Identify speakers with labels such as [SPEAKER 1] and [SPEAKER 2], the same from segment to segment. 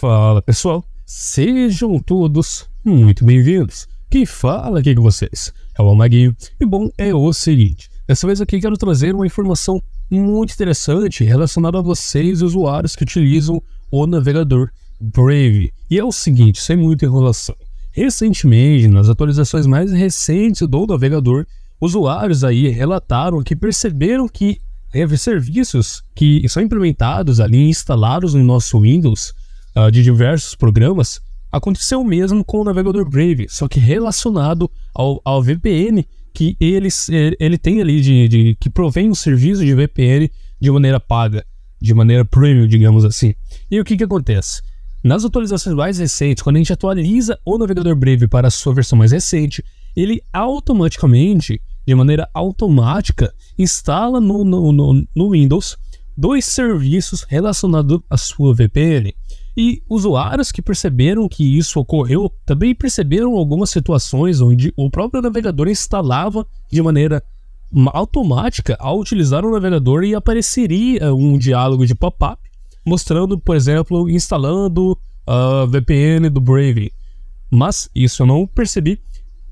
[SPEAKER 1] Fala pessoal, sejam todos muito bem-vindos. Quem fala aqui com vocês é o Amaguinho E bom, é o seguinte: dessa vez aqui quero trazer uma informação muito interessante relacionada a vocês, usuários que utilizam o navegador Brave. E é o seguinte, sem muita enrolação. Recentemente, nas atualizações mais recentes do navegador, usuários aí relataram que perceberam que é, serviços que são implementados ali, instalados no nosso Windows, uh, de diversos programas, aconteceu o mesmo com o navegador Brave, só que relacionado ao, ao VPN que eles, ele tem ali, de, de que provém um serviço de VPN de maneira paga, de maneira premium, digamos assim. E o que, que acontece? Nas atualizações mais recentes, quando a gente atualiza o navegador Brave para a sua versão mais recente, ele automaticamente, de maneira automática, instala no, no, no, no Windows dois serviços relacionados à sua VPN. E usuários que perceberam que isso ocorreu também perceberam algumas situações onde o próprio navegador instalava de maneira automática ao utilizar o navegador e apareceria eh, um diálogo de pop-up mostrando, por exemplo, instalando a ah, VPN do Brave. Mas isso eu não percebi.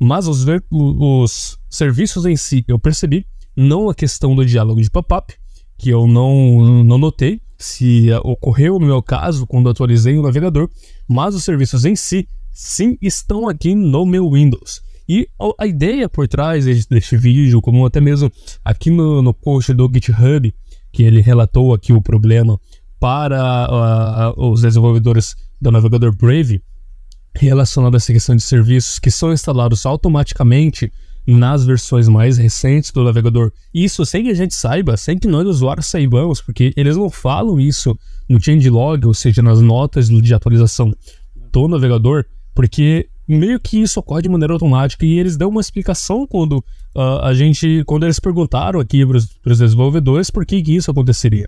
[SPEAKER 1] Mas os, os serviços em si eu percebi, não a questão do diálogo de pop-up, que eu não, não notei se eh, ocorreu no meu caso quando atualizei o navegador, mas os serviços em si, sim, estão aqui no meu Windows. E a ideia por trás deste vídeo, como até mesmo aqui no, no post do GitHub, que ele relatou aqui o problema para uh, os desenvolvedores do navegador Brave, relacionado a essa questão de serviços que são instalados automaticamente nas versões mais recentes do navegador. Isso sem que a gente saiba, sem que nós usuários saibamos, porque eles não falam isso no changelog, ou seja, nas notas de atualização do navegador, porque meio que isso ocorre de maneira automática e eles dão uma explicação quando uh, a gente, quando eles perguntaram aqui para os desenvolvedores por que, que isso aconteceria.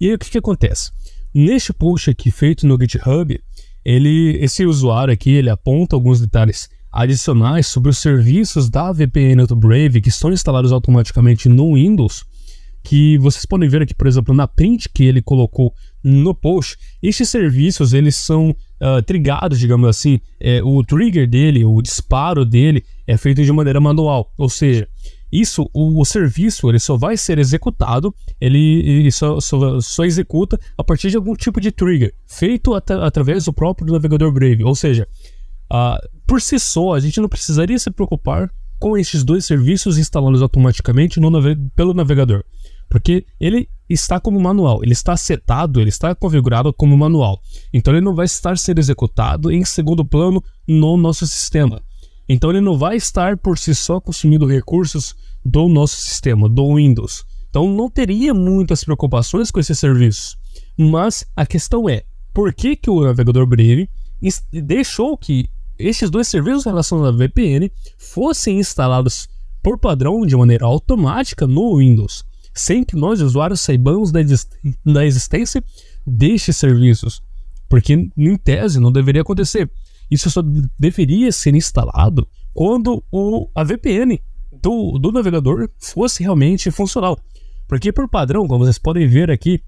[SPEAKER 1] E aí o que, que acontece? Neste post aqui feito no GitHub, ele, esse usuário aqui, ele aponta alguns detalhes adicionais sobre os serviços da VPN do Brave que estão instalados automaticamente no Windows, que vocês podem ver aqui, por exemplo, na print que ele colocou no post, esses serviços eles são uh, trigados, digamos assim, é, o trigger dele, o disparo dele é feito de maneira manual, ou seja, isso, o, o serviço ele só vai ser executado, ele, ele só, só, só, executa a partir de algum tipo de trigger feito at através do próprio navegador Brave, ou seja, Uh, por si só, a gente não precisaria se preocupar com esses dois serviços instalados automaticamente nave pelo navegador, porque ele está como manual, ele está setado, ele está configurado como manual. Então ele não vai estar sendo executado em segundo plano no nosso sistema. Então ele não vai estar por si só consumindo recursos do nosso sistema, do Windows. Então não teria muitas preocupações com esses serviços. Mas a questão é, por que, que o navegador Brave deixou que estes dois serviços relacionados à VPN fossem instalados por padrão de maneira automática no Windows, sem que nós usuários saibamos da, da existência destes serviços, porque em tese não deveria acontecer. Isso só deveria ser instalado quando o, a VPN do, do navegador fosse realmente funcional. Porque por padrão, como vocês podem ver aqui,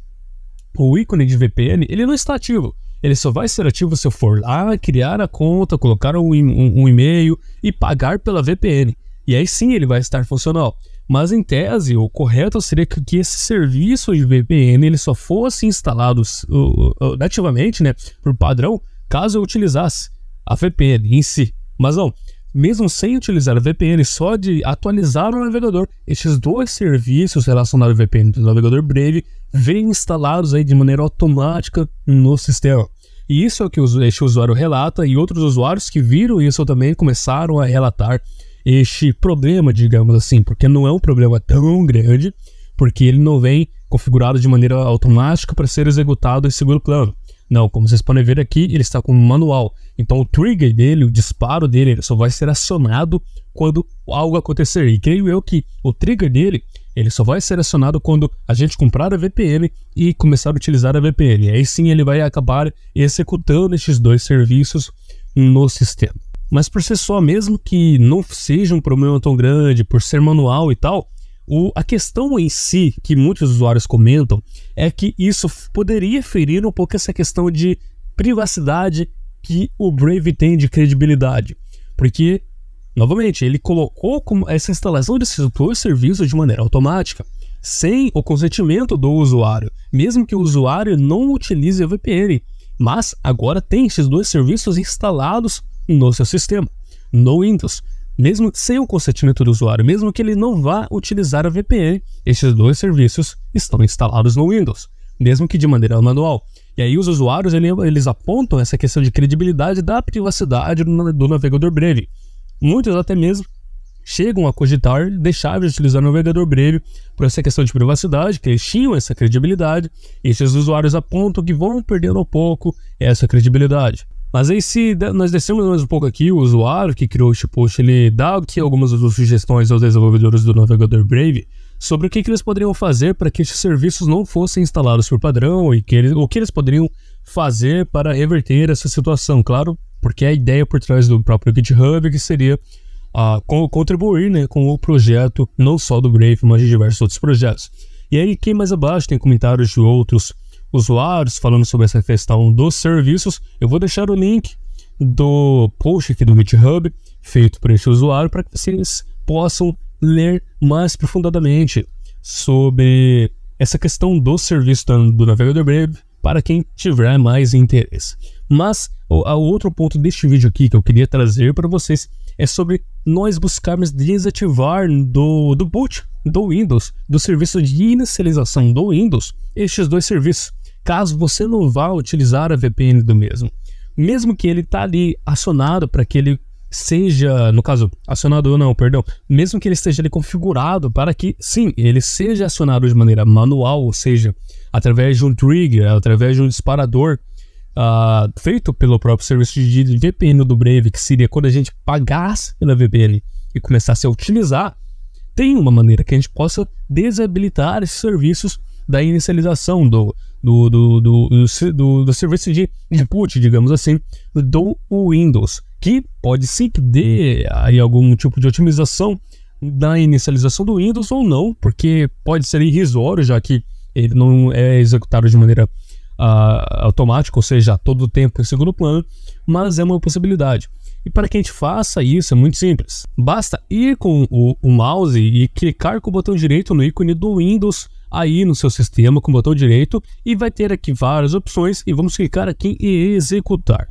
[SPEAKER 1] o ícone de VPN ele não está ativo. Ele só vai ser ativo se eu for lá, criar a conta, colocar um, um, um e-mail e pagar pela VPN. E aí sim ele vai estar funcional. Mas em tese, o correto seria que esse serviço de VPN ele só fosse instalado uh, nativamente, né, por padrão, caso eu utilizasse a VPN em si. Mas não, mesmo sem utilizar o VPN, só de atualizar o navegador. Esses dois serviços relacionados ao VPN do navegador Brave vêm instalados aí de maneira automática no sistema. E isso é o que este usuário relata e outros usuários que viram isso também começaram a relatar este problema, digamos assim, porque não é um problema tão grande, porque ele não vem configurado de maneira automática para ser executado em segundo plano. Não, como vocês podem ver aqui, ele está com um manual. Então o trigger dele, o disparo dele, só vai ser acionado quando algo acontecer. E creio eu que o trigger dele, ele só vai ser acionado quando a gente comprar a VPN e começar a utilizar a VPN. E aí sim ele vai acabar executando esses dois serviços no sistema. Mas por ser só mesmo que não seja um problema tão grande, por ser manual e tal, o, a questão em si, que muitos usuários comentam, é que isso poderia ferir um pouco essa questão de privacidade que o Brave tem de credibilidade. Porque, novamente, ele colocou essa instalação desses dois serviços de maneira automática, sem o consentimento do usuário, mesmo que o usuário não utilize a VPN. Mas agora tem esses dois serviços instalados no seu sistema, no Windows mesmo sem o consentimento do usuário, mesmo que ele não vá utilizar a VPN, esses dois serviços estão instalados no Windows, mesmo que de maneira manual. E aí os usuários eles apontam essa questão de credibilidade da privacidade do navegador Brave. Muitos até mesmo chegam a cogitar deixar de utilizar o navegador Brave por essa questão de privacidade, que eles tinham essa credibilidade, e esses usuários apontam que vão perdendo um pouco essa credibilidade. Mas aí se nós descemos mais um pouco aqui, o usuário que criou este post, ele dá aqui algumas sugestões aos desenvolvedores do navegador Brave sobre o que, que eles poderiam fazer para que estes serviços não fossem instalados por padrão e que eles, o que eles poderiam fazer para reverter essa situação. Claro, porque é a ideia por trás do próprio GitHub que seria a ah, contribuir né, com o projeto, não só do Brave, mas de diversos outros projetos. E aí, quem mais abaixo tem comentários de outros usuários, falando sobre essa questão dos serviços. Eu vou deixar o link do post aqui do GitHub, feito por este usuário, para que vocês possam ler mais profundamente sobre essa questão do serviço do navegador Brave para quem tiver mais interesse. Mas o outro ponto deste vídeo aqui que eu queria trazer para vocês é sobre nós buscarmos desativar do, do boot do Windows, do serviço de inicialização do Windows, estes dois serviços caso você não vá utilizar a VPN do mesmo. Mesmo que ele está ali acionado para que ele seja, no caso, acionado ou não, perdão, mesmo que ele esteja ali configurado para que, sim, ele seja acionado de maneira manual, ou seja, através de um trigger, através de um disparador uh, feito pelo próprio serviço de VPN do Brave, que seria quando a gente pagasse pela VPN e começasse a utilizar, tem uma maneira que a gente possa desabilitar esses serviços da inicialização do, do, do, do, do, serviço de input, digamos assim, do Windows, que pode sim ter aí algum tipo de otimização da inicialização do Windows ou não, porque pode ser irrisório, já que ele não é executado de maneira uh, automática, ou seja, todo o tempo em segundo plano, mas é uma possibilidade. E para que a gente faça isso é muito simples. Basta ir com o, o mouse e clicar com o botão direito no ícone do Windows aí no seu sistema com o botão direito e vai ter aqui várias opções e vamos clicar aqui em executar.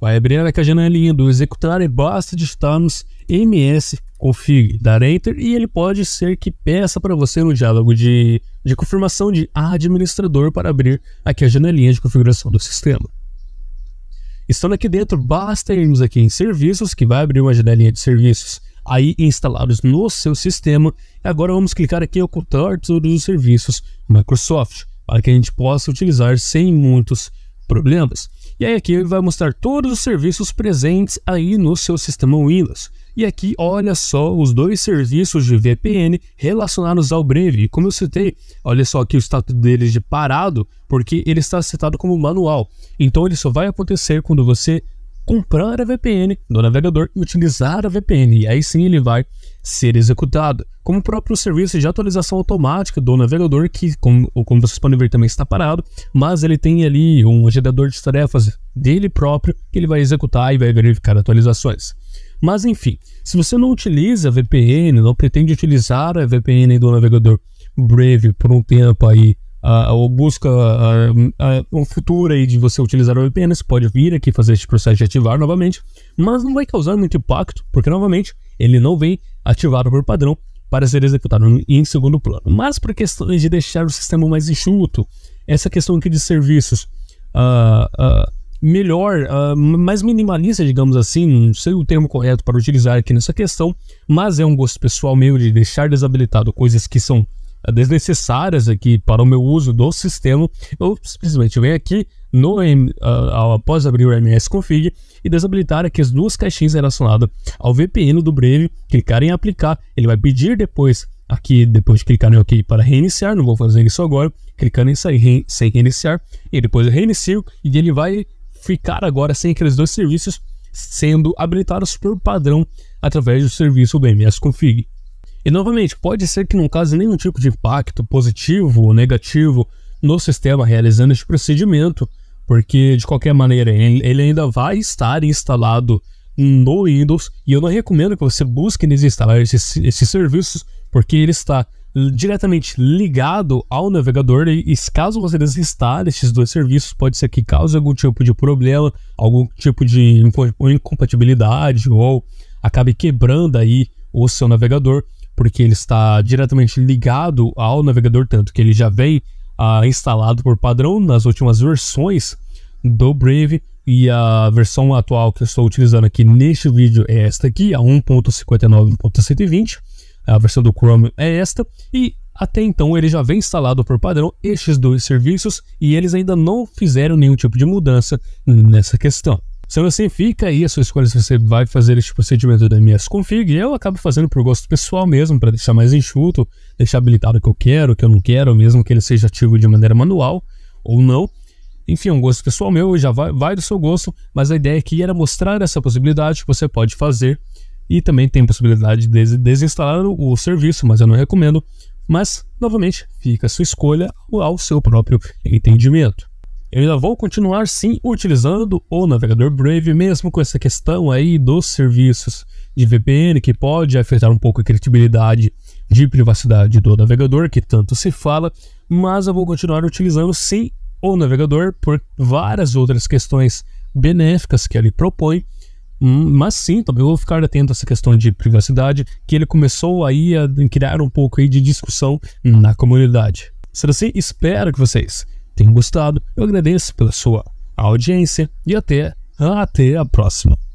[SPEAKER 1] Vai abrir aqui a janelinha do executar e basta digitarmos msconfig, dar enter e ele pode ser que peça para você no diálogo de, de confirmação de administrador para abrir aqui a janelinha de configuração do sistema. Estando aqui dentro, basta irmos aqui em serviços, que vai abrir uma janelinha de serviços aí instalados no seu sistema. Agora vamos clicar aqui em ocultar todos os serviços Microsoft, para que a gente possa utilizar sem muitos problemas. E aí aqui ele vai mostrar todos os serviços presentes aí no seu sistema Windows. E aqui, olha só, os dois serviços de VPN relacionados ao Brave. E como eu citei, olha só aqui o status deles de parado, porque ele está citado como manual. Então ele só vai acontecer quando você comprar a VPN do navegador e utilizar a VPN, e aí sim ele vai ser executado. Como o próprio serviço de atualização automática do navegador, que, como, como vocês podem ver, também está parado, mas ele tem ali um gerador de tarefas dele próprio que ele vai executar e vai verificar atualizações. Mas enfim, se você não utiliza VPN, não pretende utilizar a VPN do navegador Brave por um tempo aí, uh, ou busca uh, uh, um futuro aí de você utilizar a VPN, você pode vir aqui fazer esse processo de ativar novamente, mas não vai causar muito impacto, porque novamente ele não vem ativado por padrão para ser executado em segundo plano. Mas por questões de deixar o sistema mais enxuto, essa questão aqui de serviços, uh, melhor, uh, mais minimalista, digamos assim, não sei o termo correto para utilizar aqui nessa questão, mas é um gosto pessoal meu de deixar desabilitado coisas que são ah, desnecessárias aqui para o meu uso do sistema, eu simplesmente venho aqui no, uh, após abrir o MS Config e desabilitar aqui as duas caixinhas relacionadas ao VPN do Brave, clicar em aplicar, ele vai pedir depois aqui, depois de clicar em OK para reiniciar, não vou fazer isso agora, clicando em sair sem reiniciar, e depois eu reinicio e ele vai ficar agora sem aqueles dois serviços sendo habilitados por padrão através do serviço do MS Config. E novamente, pode ser que não cause nenhum tipo de impacto positivo ou negativo no sistema realizando este procedimento, porque de qualquer maneira ele ainda vai estar instalado no Windows e eu não recomendo que você busque desinstalar esses, esses serviços porque ele está diretamente ligado ao navegador e, caso você desinstale esses dois serviços, pode ser que cause algum tipo de problema, algum tipo de incompatibilidade ou acabe quebrando aí o seu navegador, porque ele está diretamente ligado ao navegador, tanto que ele já vem ah, instalado por padrão nas últimas versões do Brave e a versão atual que eu estou utilizando aqui neste vídeo é esta aqui, a 1.59.120 a versão do Chrome é esta, e até então ele já vem instalado por padrão estes dois serviços e eles ainda não fizeram nenhum tipo de mudança nessa questão. Sendo assim, fica aí a sua escolha se você vai fazer este procedimento da Config. Eu acabo fazendo por gosto pessoal mesmo, para deixar mais enxuto, deixar habilitado o que eu quero, o que eu não quero, mesmo que ele seja ativo de maneira manual ou não. Enfim, é um gosto pessoal meu, já vai, vai do seu gosto, mas a ideia aqui era mostrar essa possibilidade que você pode fazer e também tem a possibilidade de desinstalar o serviço, mas eu não recomendo. Mas, novamente, fica a sua escolha ao seu próprio entendimento. Eu ainda vou continuar sim utilizando o navegador Brave, mesmo com essa questão aí dos serviços de VPN, que pode afetar um pouco a credibilidade de privacidade do navegador, que tanto se fala, mas eu vou continuar utilizando sim o navegador por várias outras questões benéficas que ele propõe Hum, mas sim, também vou ficar atento a essa questão de privacidade, que ele começou aí a criar um pouco aí de discussão hum. na comunidade. Sendo assim, espero que vocês tenham gostado. Eu agradeço pela sua audiência e até, até a próxima.